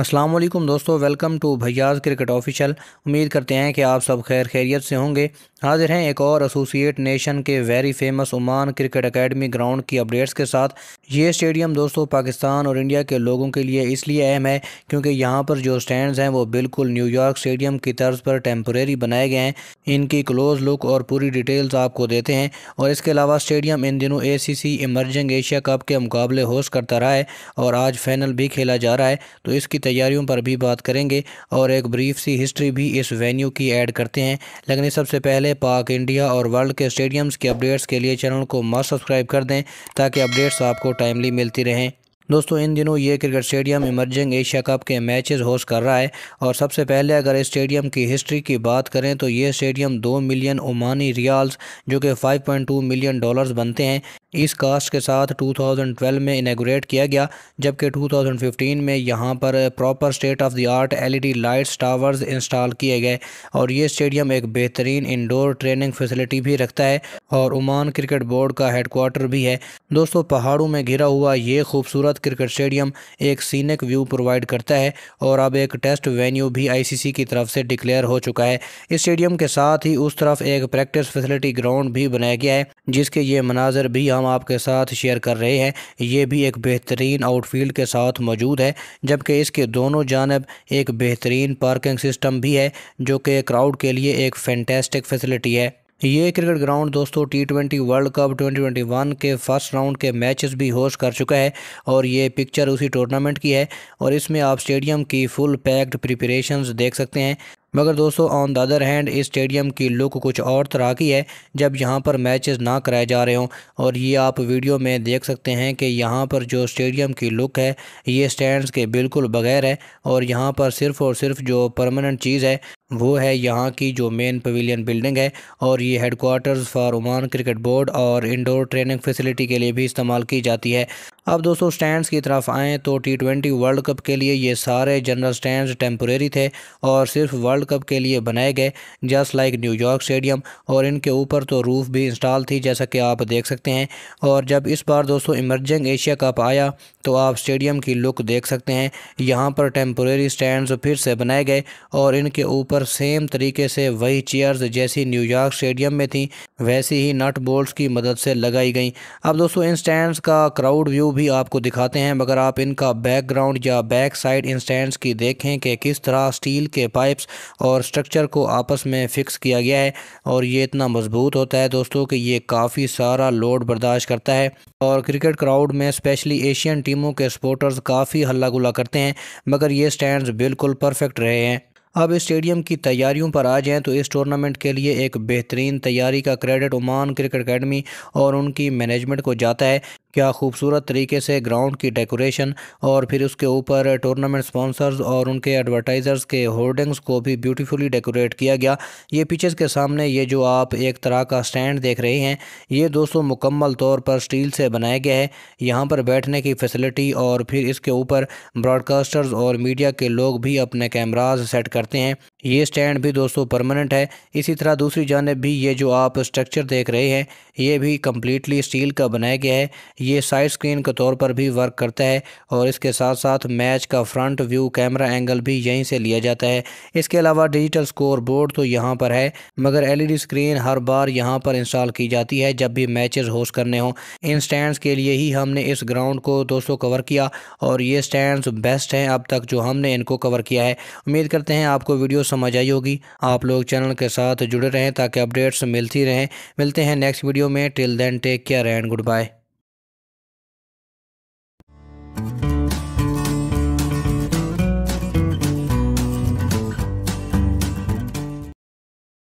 असलम दोस्तों welcome to भैयाज cricket official उम्मीद करते हैं कि आप सब खैर खैरियत से होंगे हाजिर हैं एक और एसोसिएट नेशन के very famous Oman cricket academy ground की अपडेट्स के साथ ये स्टेडियम दोस्तों पाकिस्तान और इंडिया के लोगों के लिए इसलिए अहम है क्योंकि यहाँ पर जो स्टैंड हैं वो बिल्कुल न्यूयॉर्क स्टेडियम की तर्ज पर टेम्प्रेरी बनाए गए हैं इनकी क्लोज लुक और पूरी डिटेल्स आपको देते हैं और इसके अलावा स्टेडियम इन दिनों ए इमर्जिंग एशिया कप के मुकाबले होस्ट करता रहा है और आज फाइनल भी खेला जा रहा है तो इसकी तैयारियों पर भी बात करेंगे और एक ब्रीफ सी हिस्ट्री भी इस वेन्यू की ऐड करते हैं लेकिन सबसे पहले पाक इंडिया और वर्ल्ड के स्टेडियम्स के अपडेट्स के लिए चैनल को मस्ट सब्सक्राइब कर दें ताकि अपडेट्स आपको टाइमली मिलती रहें दोस्तों इन दिनों ये cricket stadium emerging Asia cup के मैचेस होस्ट कर रहा है और सबसे पहले अगर इस स्टेडियम की हिस्ट्री की बात करें तो ये स्टेडियम दो मिलियन ओमानी रियाल्स जो कि 5.2 मिलियन डॉलर्स बनते हैं इस कास्ट के साथ 2012 में इनाग्रेट किया गया जबकि 2015 में यहाँ पर proper state of the art LED lights towers install किए गए और ये स्टेडियम एक बेहतरीन इंडोर ट्रेनिंग फैसिलिटी भी रखता है और उमान क्रिकेट बोर्ड का हेडकोार्टर भी है दोस्तों पहाड़ों में घिरा हुआ ये खूबसूरत क्रिकेट स्टेडियम एक सीनिक व्यू प्रोवाइड करता है और अब एक टेस्ट वेन्यू भी आई की तरफ से डिक्लेयर हो चुका है इस स्टेडियम के साथ ही उस तरफ एक प्रैक्टिस फैसिलिटी ग्राउंड भी बनाया गया है जिसके ये मनाजर भी हम हम आपके साथ शेयर कर रहे हैं ये भी एक बेहतरीन आउटफील्ड के साथ मौजूद है जबकि इसके दोनों जानब एक बेहतरीन पार्किंग सिस्टम भी है जो कि क्राउड के लिए एक फैंटेस्टिक फैसिलिटी है ये क्रिकेट ग्राउंड दोस्तों टी ट्वेंटी वर्ल्ड कप 2021 के फर्स्ट राउंड के मैचेस भी होस्ट कर चुका है और ये पिक्चर उसी टूर्नामेंट की है और इसमें आप स्टेडियम की फुल पैक्ड प्रिपरेशंस देख सकते हैं मगर दोस्तों ऑन द अदर हैंड इस स्टेडियम की लुक कुछ और तरह की है जब यहाँ पर मैचेस ना कराए जा रहे हों और ये आप वीडियो में देख सकते हैं कि यहाँ पर जो स्टेडियम की लुक है ये स्टैंड्स के बिल्कुल बगैर है और यहाँ पर सिर्फ और सिर्फ जो परमानेंट चीज़ है वो है यहाँ की जो मेन पवेलियन बिल्डिंग है और ये headquarters for Oman cricket board और इंडोर ट्रेनिंग फैसिलिटी के लिए भी इस्तेमाल की जाती है अब दोस्तों स्टैंड्स की तरफ आएँ तो टी ट्वेंटी वर्ल्ड कप के लिए ये सारे जनरल स्टैंड्स टेम्प्रेरी थे और सिर्फ वर्ल्ड कप के लिए बनाए गए जस्ट लाइक न्यूयॉर्क स्टेडियम और इनके ऊपर तो रूफ भी इंस्टॉल थी जैसा कि आप देख सकते हैं और जब इस बार दोस्तों इमरजिंग एशिया कप आया तो आप स्टेडियम की लुक देख सकते हैं यहाँ पर टेम्प्रेरी स्टैंड फिर से बनाए गए और इनके ऊपर सेम तरीके से वही चेयर्स जैसी न्यूयॉर्क स्टेडियम में थी वैसी ही नट बोल्ट की मदद से लगाई गई अब दोस्तों इन स्टैंड का क्राउड व्यू भी आपको दिखाते हैं मगर आप इनका बैकग्राउंड या बैक साइड इंस्टेंट्स की देखें कि किस तरह स्टील के पाइप्स और स्ट्रक्चर को आपस में फ़िक्स किया गया है और ये इतना मज़बूत होता है दोस्तों कि ये काफ़ी सारा लोड बर्दाश्त करता है और क्रिकेट क्राउड में स्पेशली एशियन टीमों के सपोर्टर्स काफ़ी हल्ला गुला करते हैं मगर ये स्टैंड बिल्कुल परफेक्ट रहे हैं अब स्टेडियम की तैयारियों पर आ जाएँ तो इस टूर्नामेंट के लिए एक बेहतरीन तैयारी का क्रेडिट ओमान क्रिकेट एकेडमी और उनकी मैनेजमेंट को जाता है क्या खूबसूरत तरीके से ग्राउंड की डेकोरेशन और फिर उसके ऊपर टूर्नामेंट स्पॉन्सर्स और उनके एडवर्टाइज़र्स के होर्डिंग्स को भी ब्यूटीफुली डेकोरेट किया गया ये पिक्चर्स के सामने ये जो आप एक तरह का स्टैंड देख रहे हैं ये दोस्तों मुकम्मल तौर पर स्टील से बनाया गया है यहाँ पर बैठने की फैसिलिटी और फिर इसके ऊपर ब्रॉडकास्टर्स और मीडिया के लोग भी अपने कैमराज सेट करते हैं ये स्टैंड भी दोस्तों परमानेंट है इसी तरह दूसरी जानब भी ये जो आप स्ट्रक्चर देख रहे हैं ये भी कम्प्लीटली स्टील का बनाया गया है ये साइड स्क्रीन के तौर पर भी वर्क करता है और इसके साथ साथ मैच का फ्रंट व्यू कैमरा एंगल भी यहीं से लिया जाता है इसके अलावा डिजिटल स्कोर बोर्ड तो यहाँ पर है मगर एलईडी स्क्रीन e हर बार यहाँ पर इंस्टॉल की जाती है जब भी मैचेस होस्ट करने हों इन स्टैंड के लिए ही हमने इस ग्राउंड को दोस्तों कवर किया और ये स्टैंड बेस्ट हैं अब तक जो हमने इनको कवर किया है उम्मीद करते हैं आपको वीडियो समझ आई होगी आप लोग चैनल के साथ जुड़े रहें ताकि अपडेट्स मिलती रहें मिलते हैं नेक्स्ट वीडियो में till then take care and good bye